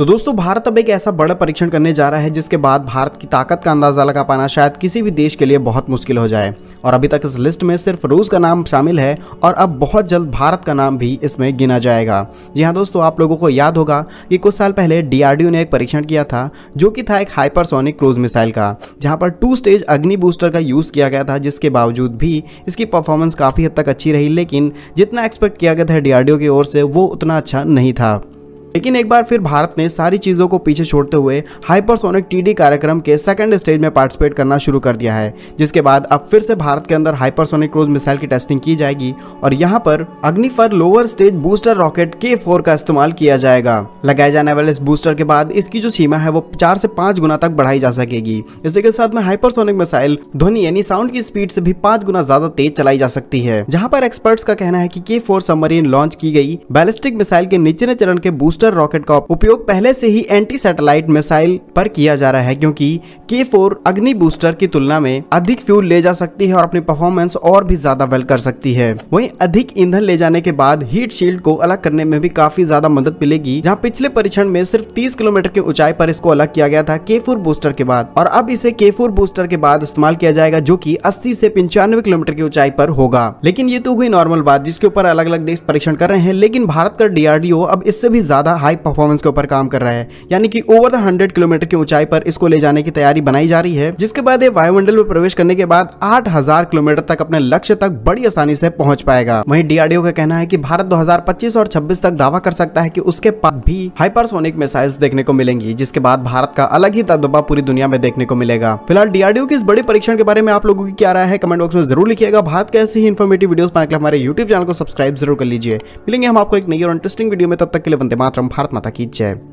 तो दोस्तों भारत अब एक ऐसा बड़ा परीक्षण करने जा रहा है जिसके बाद भारत की ताकत का अंदाजा लगा पाना शायद किसी भी देश के लिए बहुत मुश्किल हो जाए और अभी तक इस लिस्ट में सिर्फ रूस का नाम शामिल है और अब बहुत जल्द भारत का नाम भी इसमें गिना जाएगा जी हाँ दोस्तों आप लोगों को याद होगा कि कुछ साल पहले डी ने एक परीक्षण किया था जो कि था एक हाइपरसोनिक क्रूज मिसाइल का जहाँ पर टू स्टेज अग्नि बूस्टर का यूज़ किया गया था जिसके बावजूद भी इसकी परफॉर्मेंस काफ़ी हद तक अच्छी रही लेकिन जितना एक्सपेक्ट किया गया था डी की ओर से वो उतना अच्छा नहीं था लेकिन एक बार फिर भारत ने सारी चीज़ों को पीछे छोड़ते हुए हाइपरसोनिक टीडी कार्यक्रम के सेकंड स्टेज में पार्टिसिपेट करना शुरू कर दिया है जिसके बाद अब फिर से भारत के अंदर हाइपरसोनिक क्रूज मिसाइल की टेस्टिंग की जाएगी और यहाँ पर अग्नि पर लोअर स्टेज बूस्टर रॉकेट के का इस्तेमाल किया जाएगा लगाए जाने वाले इस बूस्टर के बाद इसकी जो सीमा है वो चार से पांच गुना तक बढ़ाई जा सकेगी इसी के साथ में हाइपरसोनिक मिसाइल ध्वनि यानी साउंड की स्पीड से भी पांच गुना ज्यादा तेज चलाई जा सकती है जहाँ पर एक्सपर्ट्स का कहना है की के फोर सबमरीन लॉन्च की गई बैलिस्टिक मिसाइल के निचले चरण के बूस्टर बूस्टर रॉकेट का उपयोग पहले से ही एंटी सैटेलाइट मिसाइल पर किया जा रहा है क्योंकि के फोर अग्नि बूस्टर की तुलना में अधिक फ्यूल ले जा सकती है और अपनी परफॉर्मेंस और भी ज्यादा वेल कर सकती है वही अधिक ईंधन ले जाने के बाद हीट शील्ड को अलग करने में भी काफी ज्यादा मदद मिलेगी जहाँ पिछले परीक्षण में सिर्फ तीस किलोमीटर की ऊंचाई पर इसको अलग किया गया था के बूस्टर के बाद और अब इसे के बूस्टर के बाद इस्तेमाल किया जाएगा जो की अस्सी ऐसी पंचानवे किलोमीटर की ऊंचाई पर होगा लेकिन ये तो हुई नॉर्मल बात जिसके ऊपर अलग अलग देश परीक्षण कर रहे हैं लेकिन भारत का डीआरडीओ अब इससे भी ज्यादा हाई परफॉर्मेंस के ऊपर काम कर रहा है यानी कि ओवर द हंड्रेड किलोमीटर की ऊंचाई पर इसको ले जाने की तैयारी तैयारी बनाई जा रही है जिसके बाद ये वायुमंडल में प्रवेश करने के बाद आठ किलोमीटर तक अपने लक्ष्य तक बड़ी आसानी से पहुंच पाएगा वहीं डीआरडीओ का कहना है कि भारत 2025 और 26 तक दावा कर सकता है कि उसके पास भी हाइपरसोनिक मिसाइल्स देखने को मिलेंगी जिसके बाद भारत का अलग ही दबदबा पूरी दुनिया में देखने को मिलेगा फिलहाल डीआरडीओ की इस बड़े परीक्षण के बारे में आप लोगों की क्या राय है कमेंट बॉक्स में जरूर लिखिएगा भारत के ऐसे ही इन्फॉर्मेटिव वीडियो पाने के लिए हमारे यूट्यूब चैनल को सब्सक्राइब जरूर कर लीजिए मिलेंगे हम आपको एक नई और इंटरेस्टिंग वीडियो में तब तक के लिए बंदे मातरम भारत माता की जय